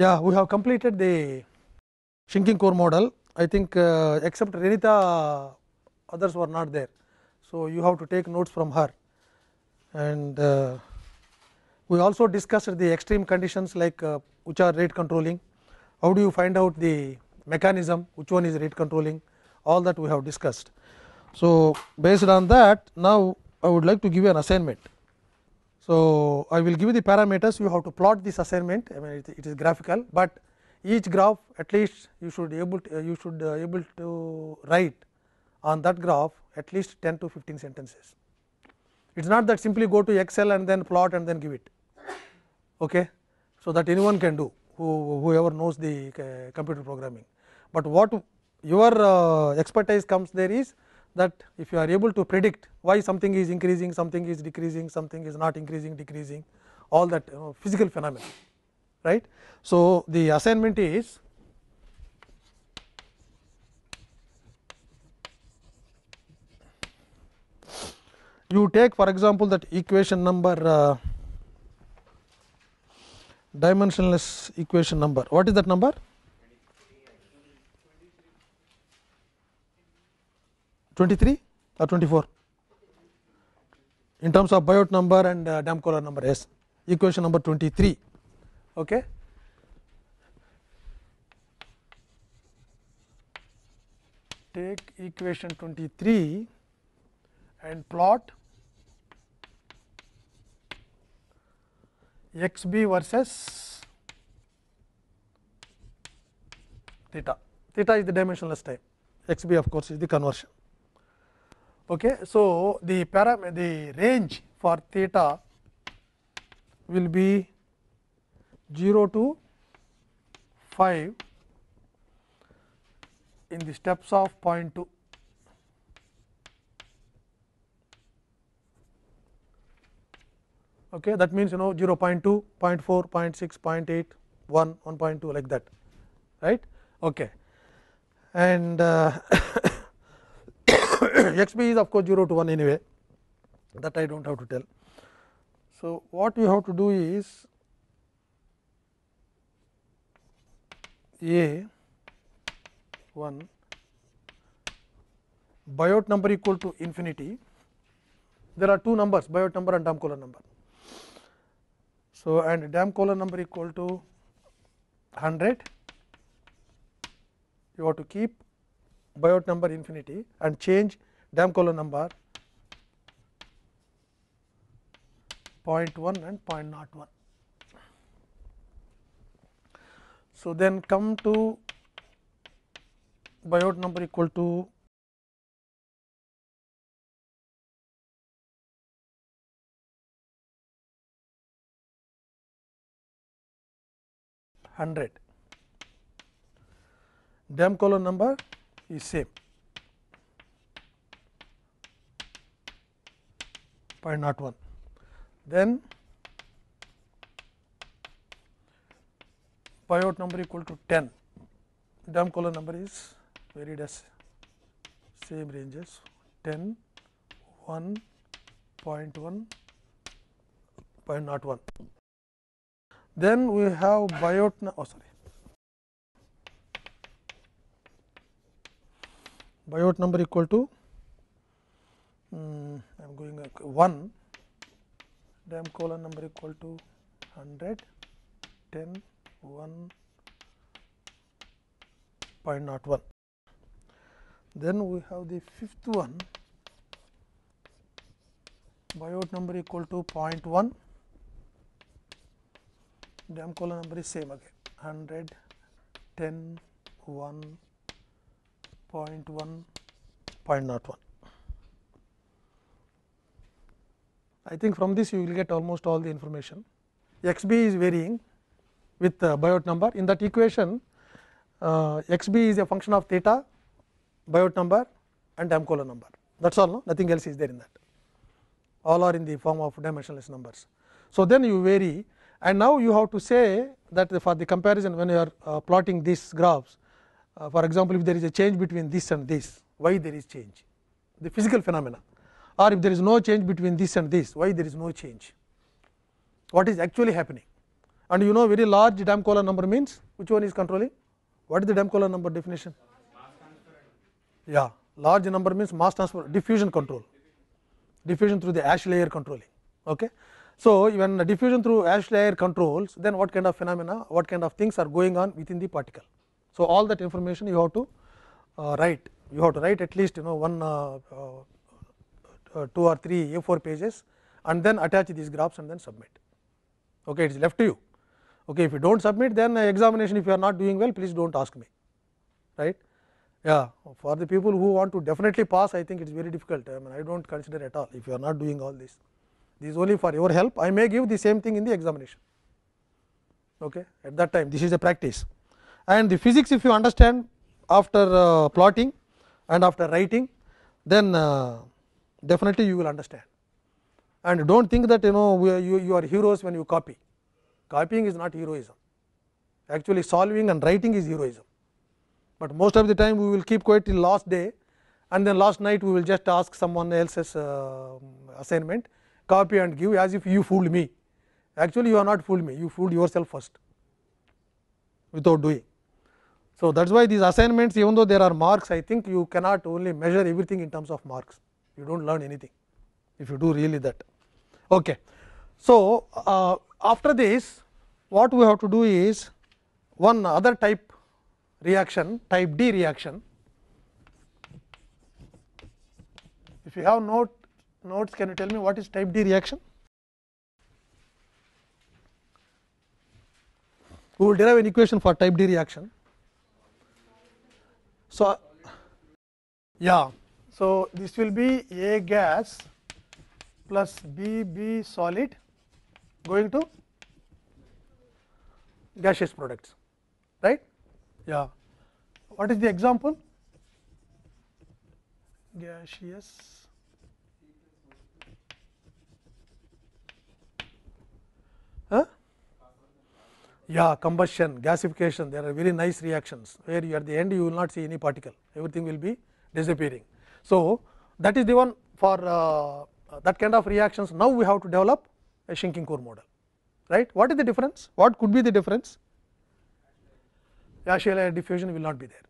Yeah, we have completed the shrinking core model. I think uh, except Renita, others were not there. So, you have to take notes from her and uh, we also discussed the extreme conditions like uh, which are rate controlling, how do you find out the mechanism which one is rate controlling all that we have discussed. So, based on that now I would like to give you an assignment. So, I will give you the parameters you have to plot this assignment I mean it, it is graphical, but each graph at least you should able to, uh, you should uh, able to write on that graph at least 10 to 15 sentences. It is not that simply go to Excel and then plot and then give it. Okay. So, that anyone can do who whoever knows the uh, computer programming, but what your uh, expertise comes there is that if you are able to predict why something is increasing, something is decreasing, something is not increasing, decreasing all that you know, physical phenomena. right? So, the assignment is you take for example, that equation number uh, dimensionless equation number. What is that number? 23 or 24 in terms of biot number and uh, dam collar number yes equation number 23 okay take equation 23 and plot xb versus theta theta is the dimensionless time xb of course is the conversion Okay. So, the param the range for theta will be 0 to 5 in the steps of 0.2. Okay, that means you know 0 0.2, 0 0.4, 0 0.6, 0.8, 1, 1.2 like that, right? Okay. And uh, xb is of course 0 to 1 anyway that I do not have to tell. So, what you have to do is A 1 Biot number equal to infinity. There are two numbers Biot number and Damkohler number. So, and Damkohler number equal to 100 you have to keep Biot number infinity and change Dam column number 0.1 and 0.01. So, then come to biot number equal to hundred. Dam column number is same. 0.01. Then pivot number equal to 10, dumb column number is varied as same ranges 10, 1, 0.1, 0.01. Then we have biot, oh sorry, biot number equal to um, hmm, I am going up 1 dam colon number equal to 100 10 1 Then we have the fifth one buyout number equal to 0.1 dam colon number is same again 100 10 1 0.1 0.01 I think from this you will get almost all the information. x b is varying with the uh, Biot number. In that equation, uh, x b is a function of theta, Biot number and Damkohler number. That is all, no? nothing else is there in that. All are in the form of dimensionless numbers. So, then you vary and now you have to say that for the comparison when you are uh, plotting these graphs, uh, for example, if there is a change between this and this, why there is change, the physical phenomena or if there is no change between this and this, why there is no change, what is actually happening. And you know very large dam number means, which one is controlling? What is the dam number definition? Yeah, large number means mass transfer, diffusion control, diffusion through the ash layer controlling. Okay? So, when diffusion through ash layer controls, then what kind of phenomena, what kind of things are going on within the particle. So, all that information you have to uh, write, you have to write at least you know one uh, uh, uh, 2 or 3 A4 pages and then attach these graphs and then submit. Okay, it is left to you. Okay, if you do not submit then uh, examination if you are not doing well please do not ask me right. Yeah, for the people who want to definitely pass I think it is very difficult I mean I do not consider at all if you are not doing all this. This is only for your help I may give the same thing in the examination okay, at that time this is a practice. And the physics if you understand after uh, plotting and after writing then uh, definitely you will understand. And do not think that you know are, you, you are heroes when you copy. Copying is not heroism. Actually, solving and writing is heroism. But most of the time we will keep quiet till last day and then last night we will just ask someone else's uh, assignment, copy and give as if you fooled me. Actually, you are not fooled me, you fooled yourself first without doing. So, that is why these assignments even though there are marks I think you cannot only measure everything in terms of marks you do not learn anything if you do really that. Okay. So, uh, after this what we have to do is one other type reaction type D reaction. If you have note, notes can you tell me what is type D reaction? We will derive an equation for type D reaction. So, yeah So, this will be A gas plus B B solid going to gaseous products right yeah what is the example gaseous huh yeah combustion gasification there are very nice reactions where you at the end you will not see any particle everything will be disappearing So, that is the one for uh, that kind of reactions now we have to develop a shrinking core model right. What is the difference? What could be the difference? Glacial diffusion will not be there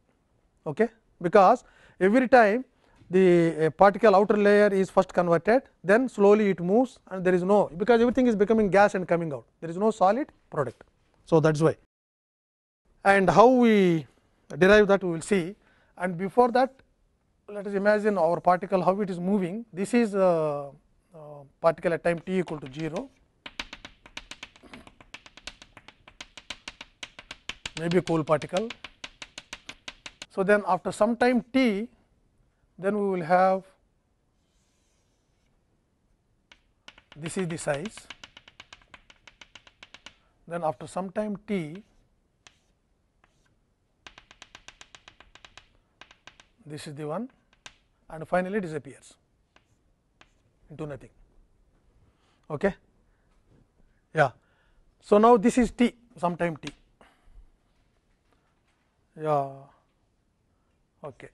okay? because every time the uh, particle outer layer is first converted then slowly it moves and there is no because everything is becoming gas and coming out there is no solid product. So, that is why and how we derive that we will see and before that let us imagine our particle how it is moving. This is uh, uh, particle at time t equal to 0, maybe a cool particle. So, then after some time t, then we will have this is the size. Then after some time t, this is the one and finally disappears into nothing. Okay. Yeah. So, now this is T sometime T. Yeah. Okay.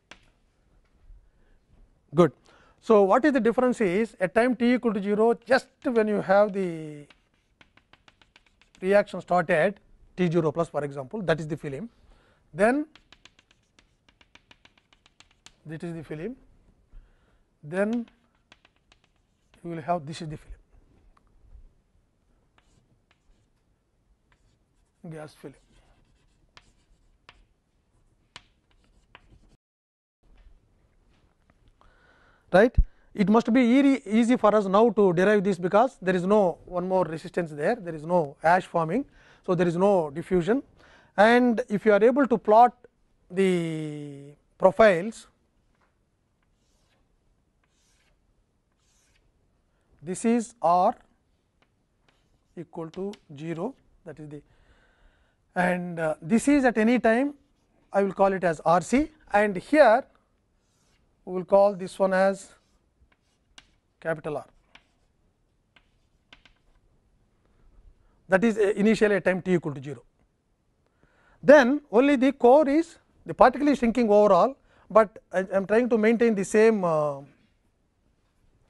Good. So, what is the difference is at time t equal to 0 just when you have the reaction started at t 0 plus for example that is the film. Then this is the film, then you will have this is the film gas film. right it must be easy for us now to derive this because there is no one more resistance there there is no ash forming so there is no diffusion and if you are able to plot the profiles this is r equal to 0 that is the and uh, this is at any time I will call it as R c and here we will call this one as capital R. That is uh, initially at time t equal to 0. Then only the core is the particle is shrinking overall, but uh, I am trying to maintain the same uh,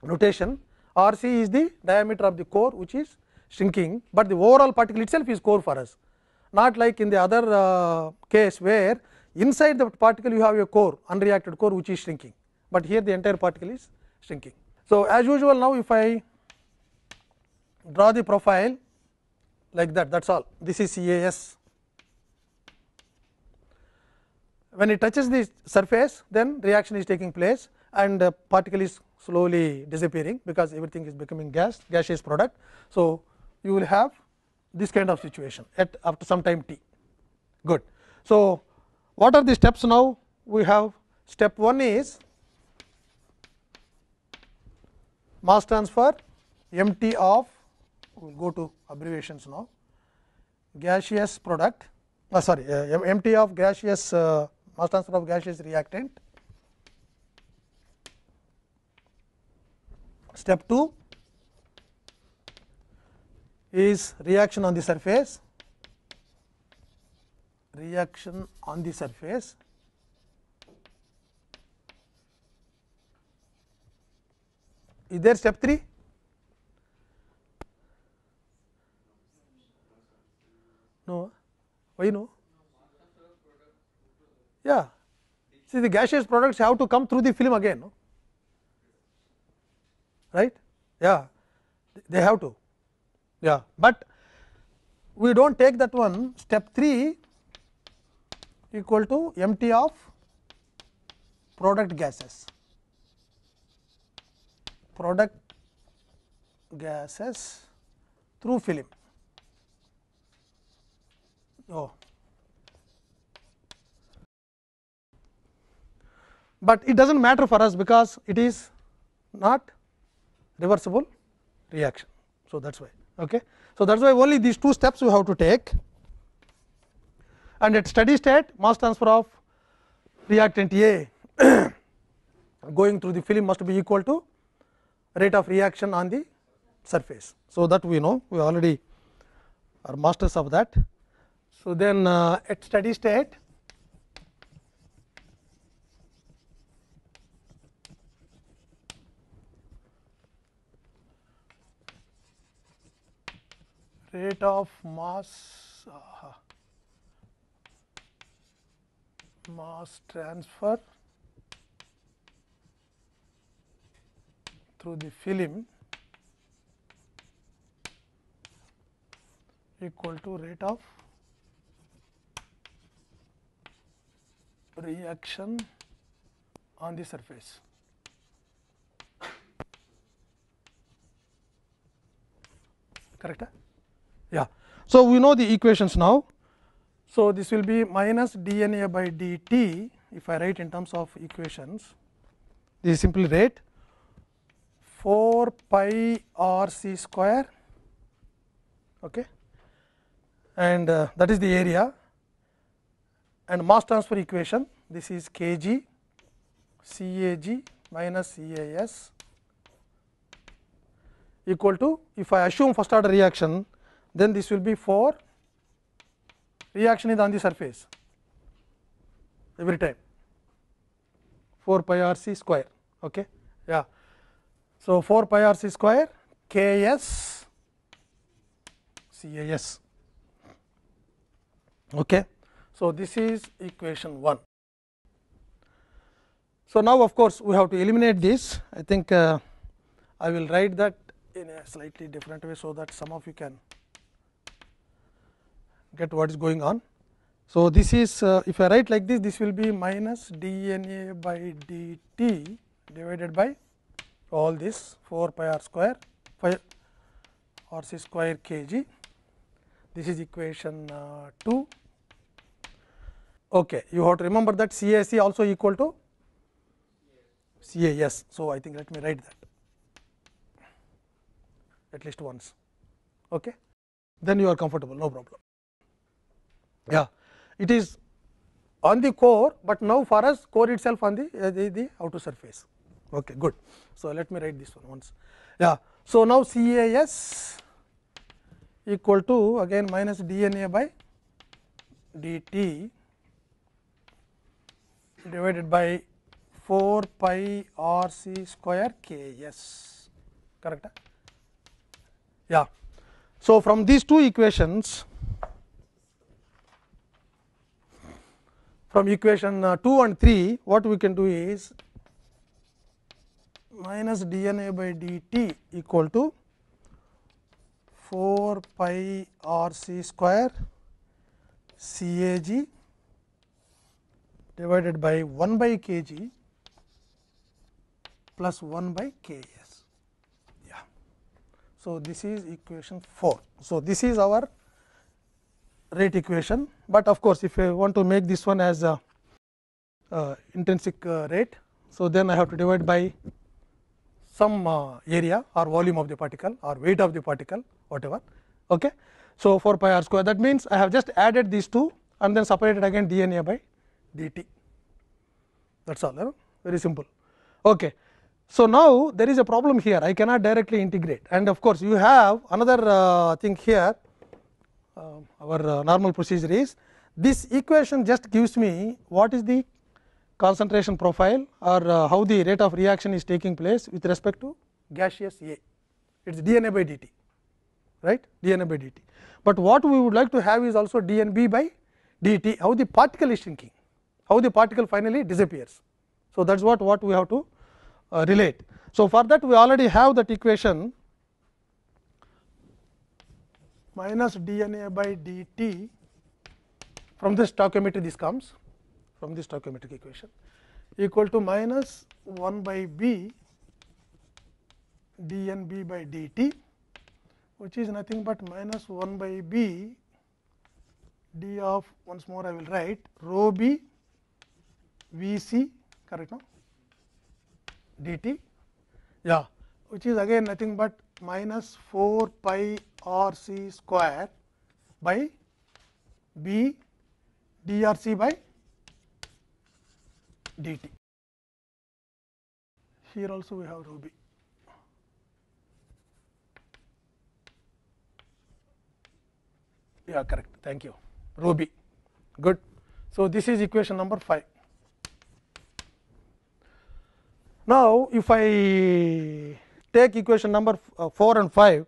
notation. R c is the diameter of the core which is shrinking, but the overall particle itself is core for us. Not like in the other uh, case where inside the particle you have a core unreacted core which is shrinking, but here the entire particle is shrinking. So, as usual now if I draw the profile like that that is all this is CAS. When it touches the surface then reaction is taking place and the uh, particle is slowly disappearing because everything is becoming gas gaseous product. So, you will have this kind of situation at after some time t good. So, what are the steps now we have step 1 is mass transfer M T of we will go to abbreviations now gaseous product uh, sorry uh, of gaseous uh, mass transfer of gaseous reactant step 2 is reaction on the surface reaction on the surface is there step 3 no why no yeah see the gaseous products have to come through the film again no? right yeah they have to yeah but we do not take that one step 3 equal to empty of product gases product gases through film oh but it does not matter for us because it is not reversible reaction. So, that is why. Okay. So, that is why only these two steps you have to take and at steady state mass transfer of reactant A going through the film must be equal to rate of reaction on the surface. So, that we know we already are masters of that. So, then uh, at steady state rate of mass uh, mass transfer through the film equal to rate of reaction on the surface. correct? Yeah. So, we know the equations now. So, this will be minus d n a by d t if I write in terms of equations. This is simply rate 4 pi r c square okay. and uh, that is the area and mass transfer equation this is k g c a g minus c a s equal to if I assume first order reaction then this will be four. reaction is on the surface every time 4 pi r c square. Okay. Yeah. So, 4 pi r c square k s c a s. Okay. So, this is equation 1. So, now of course, we have to eliminate this. I think uh, I will write that in a slightly different way, so that some of you can get what is going on. So, this is uh, if I write like this, this will be minus d n a by d t divided by all this 4 pi r square pi r c square k g. This is equation uh, 2. Okay, you have to remember that C A C also equal to C A yes. So, I think let me write that at least once. Okay. Then you are comfortable, no problem. Yeah, it is on the core, but now for us core itself on the, uh, the, the outer surface. Okay, good. So, let me write this one once. Yeah. So, now CAS equal to again minus dna by dt divided by 4 pi r c square k s correct yeah so from these two equations from equation 2 and 3, what we can do is minus d n a by d t equal to 4 pi r c square c a g divided by 1 by k g plus 1 by k s. Yeah. So, this is equation 4. So, this is our rate equation, but of course, if I want to make this one as a, uh, intrinsic uh, rate. So, then I have to divide by some uh, area or volume of the particle or weight of the particle whatever. Okay. So, 4 pi r square that means, I have just added these two and then separated again dna by dt that is all very simple. Okay. So, now there is a problem here I cannot directly integrate and of course, you have another uh, thing here um, our uh, normal procedure is this equation just gives me what is the concentration profile or uh, how the rate of reaction is taking place with respect to gaseous A. It is dna by dt, right? dna by dt. But what we would like to have is also dnb by dt, how the particle is shrinking, how the particle finally disappears. So, that is what, what we have to uh, relate. So, for that we already have that equation minus dna by dt from this stoichiometry this comes from this stoichiometric equation equal to minus 1 by b dnb by dt which is nothing but minus 1 by b d of once more I will write rho b v c correct no dt yeah which is again nothing but minus 4 pi r c square by b d r c by d t. Here also we have rho b. Yeah, correct. Thank you. Rho b. Good. So, this is equation number 5. Now, if I take equation number 4 and 5,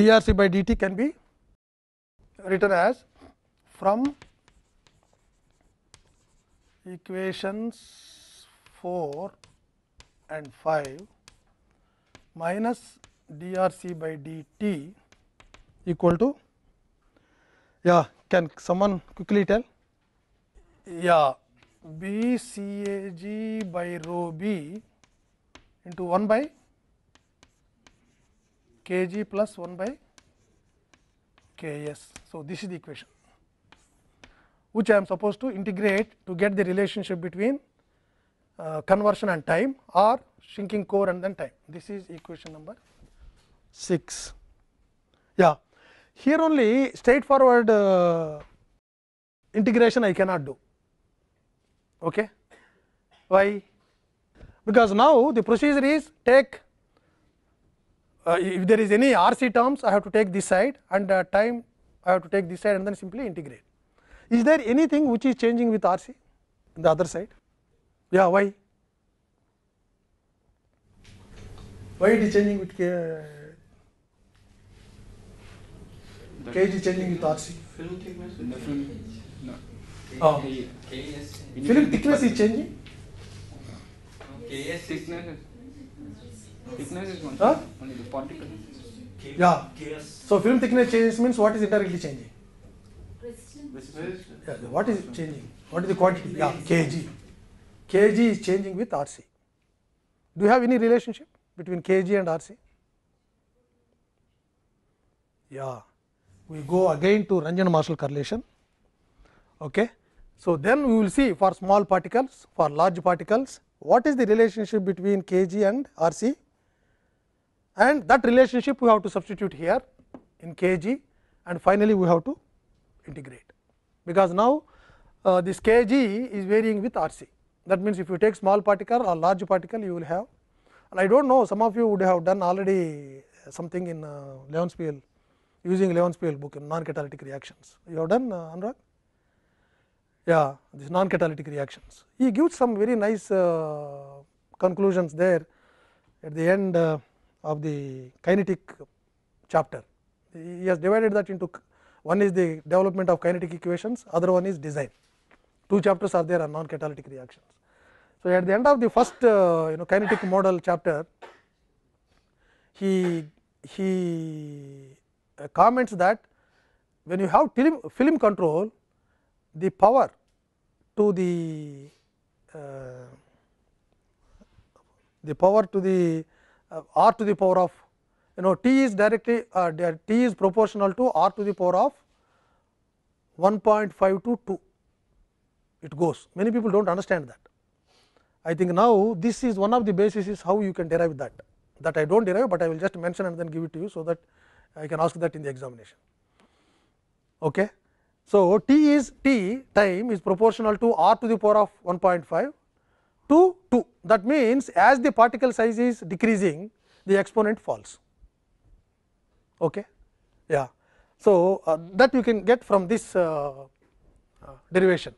dRc by dt can be written as from equations 4 and 5 minus dRc by dt equal to yeah can someone quickly tell yeah b c a g by rho b into 1 by k g plus 1 by k s. So, this is the equation which I am supposed to integrate to get the relationship between uh, conversion and time or shrinking core and then time. This is equation number 6. Yeah, here only straightforward uh, integration I cannot do. Okay. Why? Because now the procedure is take uh, if there is any RC terms I have to take this side and uh, time I have to take this side and then simply integrate. Is there anything which is changing with RC in the other side? Yeah, why? Why it is changing with K? K is changing with RC. Film thickness. No. Oh. Film thickness is changing. K S thickness. Thickness is one. Only the particle. Yeah. So film thickness changes means what is indirectly changing? Yeah, what is changing? What is the quantity? Yeah, kg. kg is changing with RC. Do you have any relationship between kg and RC? Yeah. We go again to Ranjan Marshall correlation. Okay. So, then we will see for small particles, for large particles, what is the relationship between kg and RC and that relationship we have to substitute here in kg and finally, we have to integrate, because now uh, this kg is varying with RC. That means, if you take small particle or large particle, you will have and I do not know some of you would have done already something in uh, Leonspiel using Leonspiel book in non-catalytic reactions. You have done uh, Anurag? Yeah, this non-catalytic reactions. He gives some very nice uh, conclusions there at the end. Uh, of the kinetic chapter. He has divided that into one is the development of kinetic equations, other one is design. Two chapters are there on non catalytic reactions. So, at the end of the first uh, you know kinetic model chapter, he, he uh, comments that when you have film, film control, the power to the uh, the power to the r to the power of you know t is directly uh, t is proportional to r to the power of 1.5 to 2 it goes many people don't understand that i think now this is one of the basis is how you can derive that that i don't derive but i will just mention and then give it to you so that i can ask that in the examination okay so t is t time is proportional to r to the power of 1.5 to 2. That means, as the particle size is decreasing, the exponent falls. Okay? Yeah. So, uh, that you can get from this uh, uh derivation.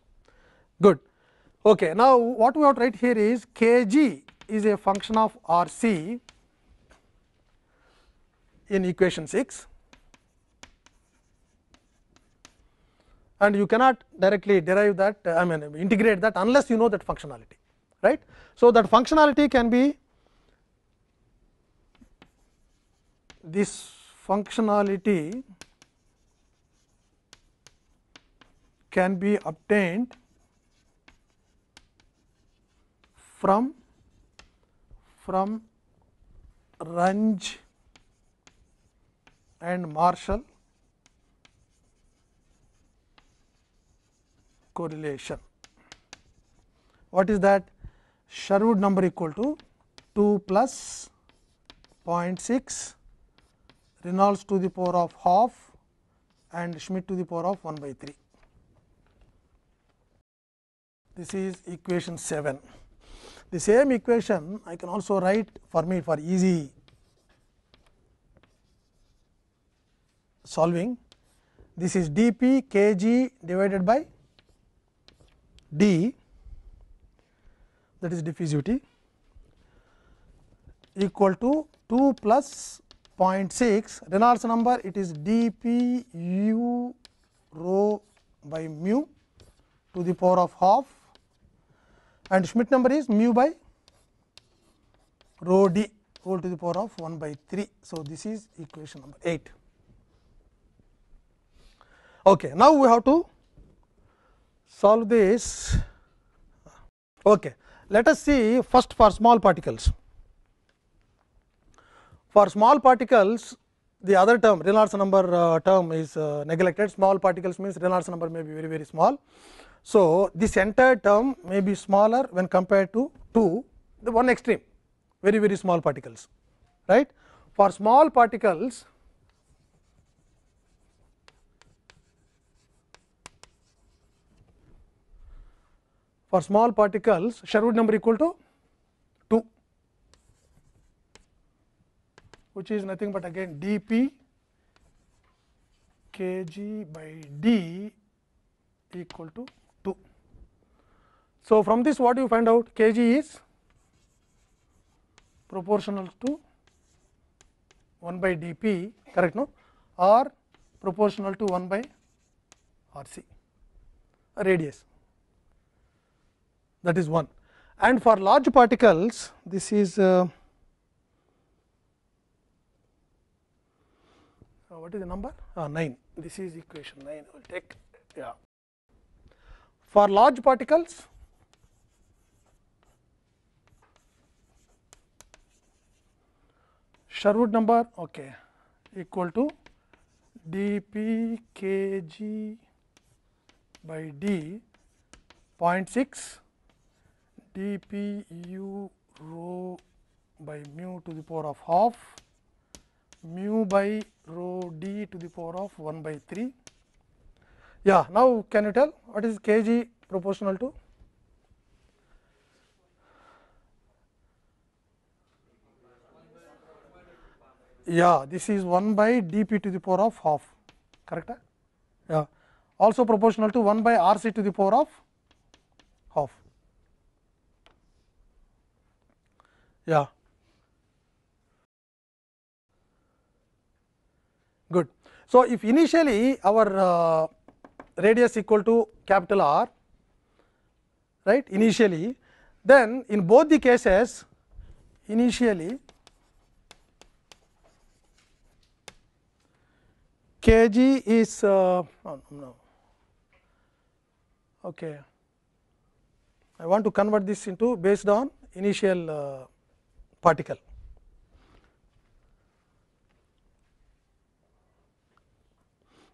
Good. Okay. Now, what we have to write here is k g is a function of R c in equation 6 and you cannot directly derive that uh, I mean integrate that unless you know that functionality right. So, that functionality can be this functionality can be obtained from from Runge and Marshall correlation. What is that? Sherwood number equal to 2 plus 0.6 Reynolds to the power of half and Schmidt to the power of 1 by 3. This is equation 7. The same equation I can also write for me for easy solving. This is d p k g divided by d that is diffusivity equal to 2 plus 0.6 Reynolds number it is d p u rho by mu to the power of half and Schmidt number is mu by rho d whole to the power of 1 by 3. So, this is equation number 8. Okay, now, we have to solve this. Okay. Let us see first for small particles. For small particles, the other term Reynolds number uh, term is uh, neglected. Small particles means Reynolds number may be very, very small. So, this entire term may be smaller when compared to 2, the one extreme, very, very small particles, right. For small particles, for small particles Sherwood number equal to 2, which is nothing but again d p k g by d equal to 2. So, from this what you find out k g is proportional to 1 by d p correct no or proportional to 1 by r c radius that is one and for large particles this is uh, uh what is the number uh, 9 this is equation 9 I will take yeah for large particles Sherwood number okay equal to d p k g by d 0.6 d p u rho by mu to the power of half mu by rho d to the power of 1 by 3. Yeah, now can you tell what is k g proportional to? yeah this is 1 by dp to the power of half correct yeah also proportional to 1 by rc to the power of half Yeah. Good. So, if initially our uh, radius equal to capital R, right, initially, then in both the cases, initially kg is uh, oh, no, okay. I want to convert this into based on initial uh, particle.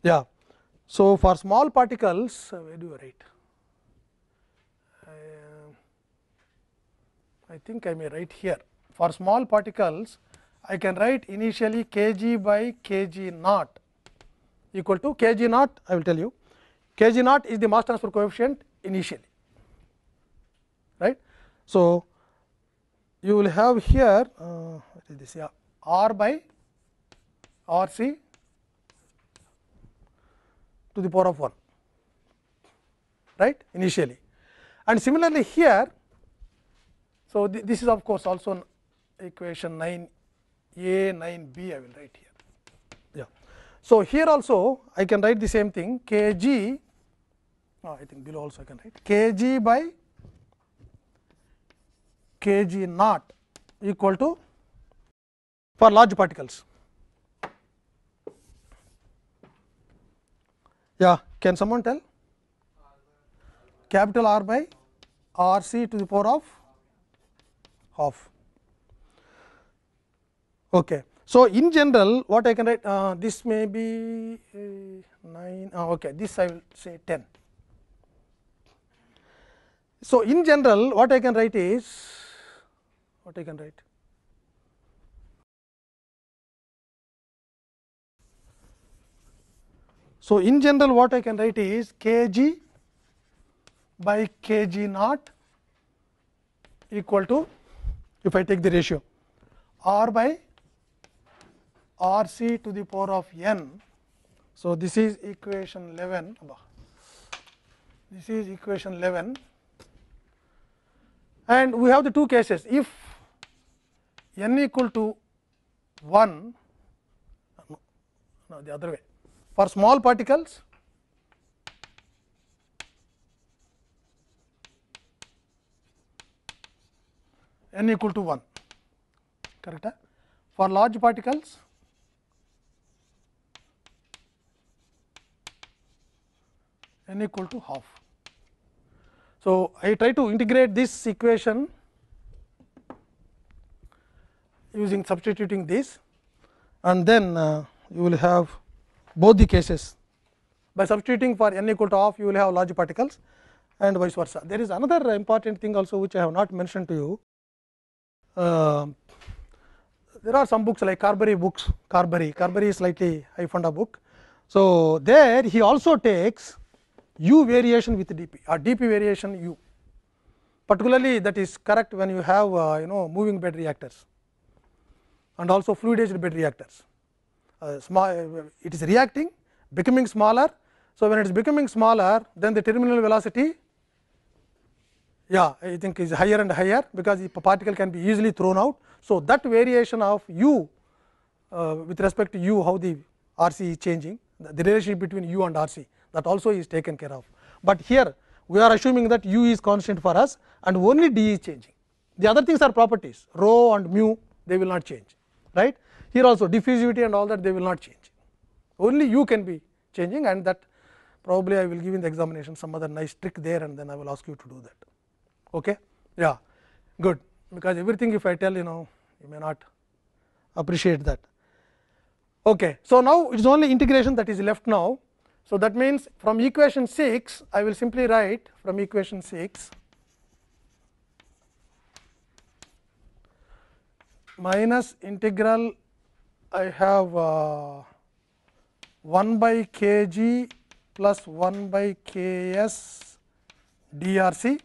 Yeah. So, for small particles, uh, where do you write? I, uh, I think I may write here. For small particles, I can write initially kg by kg naught equal to kg naught, I will tell you. kg naught is the mass transfer coefficient initially, right. So, you will have here uh, what is this yeah, r by r c to the power of 1 right initially and similarly here so th this is of course also an equation 9 a 9 b i will write here yeah so here also i can write the same thing kg oh, ah, i think below also i can write kg by kg naught equal to for large particles. Yeah, can someone tell? Capital R by R c to the power of half. Okay. So, in general what I can write uh, this may be uh, 9 uh, okay this I will say 10. So, in general what I can write is what I can write. So, in general what I can write is k g by k g naught equal to if I take the ratio r by r c to the power of n. So, this is equation 11 this is equation 11 and we have the two cases if n equal to 1 no, no the other way for small particles n equal to 1 correct for large particles n equal to half so i try to integrate this equation using substituting this, and then uh, you will have both the cases by substituting for n equal to half you will have large particles and vice versa. There is another important thing also which I have not mentioned to you. Uh, there are some books like Carberry books, Carberry, Carberry is slightly a book. So, there he also takes u variation with dp or dp variation u particularly that is correct when you have uh, you know moving bed reactors and also fluidized bed reactors. Uh, small, uh, it is reacting becoming smaller. So, when it is becoming smaller then the terminal velocity yeah I think is higher and higher because the particle can be easily thrown out. So, that variation of u uh, with respect to u how the RC is changing the, the relationship between u and RC that also is taken care of. But here we are assuming that u is constant for us and only d is changing. The other things are properties rho and mu they will not change right. Here also diffusivity and all that they will not change, only you can be changing and that probably I will give in the examination some other nice trick there and then I will ask you to do that. Okay? Yeah, good because everything if I tell you know you may not appreciate that. Okay. So, now it is only integration that is left now. So, that means from equation 6 I will simply write from equation 6 minus integral I have uh, 1 by k g plus 1 by k s d r c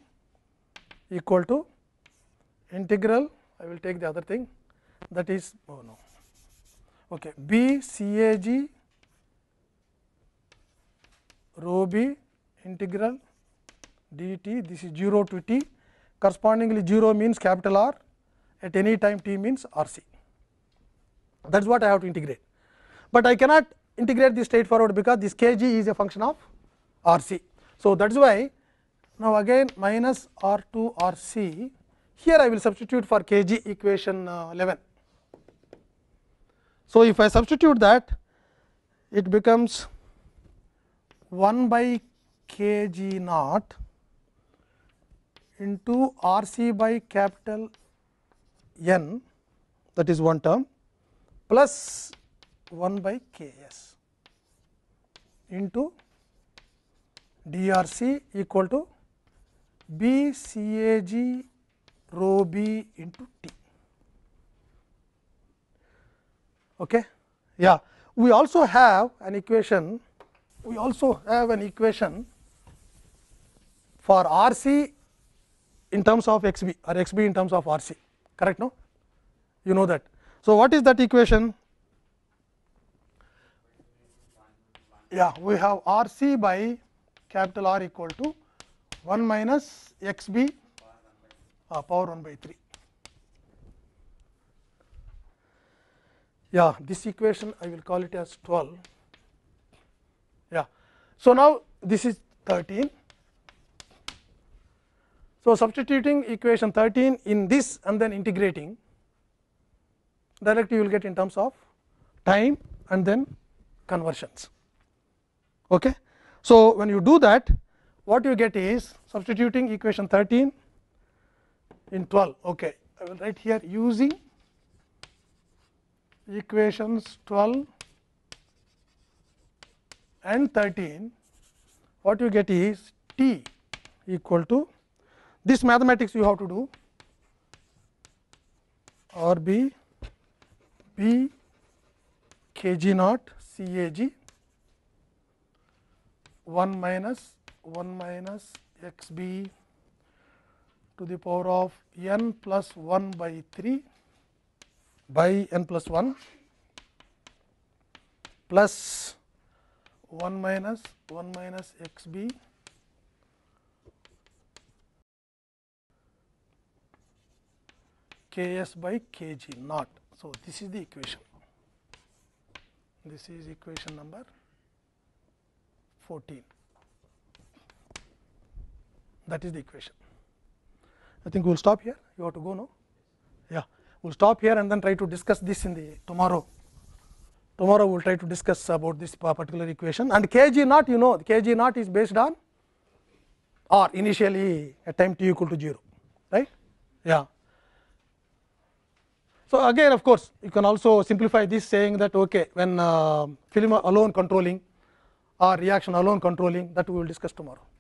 equal to integral I will take the other thing that is oh no okay, b c a g rho b integral d t this is 0 to t correspondingly 0 means capital R at any time t means R c. That is what I have to integrate, but I cannot integrate this straightforward because this k g is a function of R c. So, that is why now again minus R 2 R c here I will substitute for k g equation uh, 11. So, if I substitute that it becomes 1 by k g naught into R c by capital n that is one term plus 1 by k s into d r c equal to b c a g rho b into t. Okay. Yeah. We also have an equation, we also have an equation for R c in terms of x b or x b in terms of R c. correct no you know that so what is that equation yeah we have rc by capital r equal to 1 minus x b uh, power 1 by 3 yeah this equation i will call it as 12 yeah so now this is 13 so, substituting equation 13 in this and then integrating directly you will get in terms of time and then conversions. Okay. So, when you do that what you get is substituting equation 13 in 12. Okay. I will write here using equations 12 and 13 what you get is t equal to this mathematics you have to do R B B K G naught C A G 1 minus 1 minus x b to the power of n plus 1 by 3 by n plus 1 plus 1 minus 1 minus x b K s by K g naught. So, this is the equation, this is equation number 14 that is the equation. I think we will stop here you have to go now yeah we will stop here and then try to discuss this in the tomorrow tomorrow we will try to discuss about this particular equation and kg naught you know kg naught is based on or initially at time t equal to 0 right yeah so, again of course, you can also simplify this saying that okay, when uh, film alone controlling or reaction alone controlling that we will discuss tomorrow.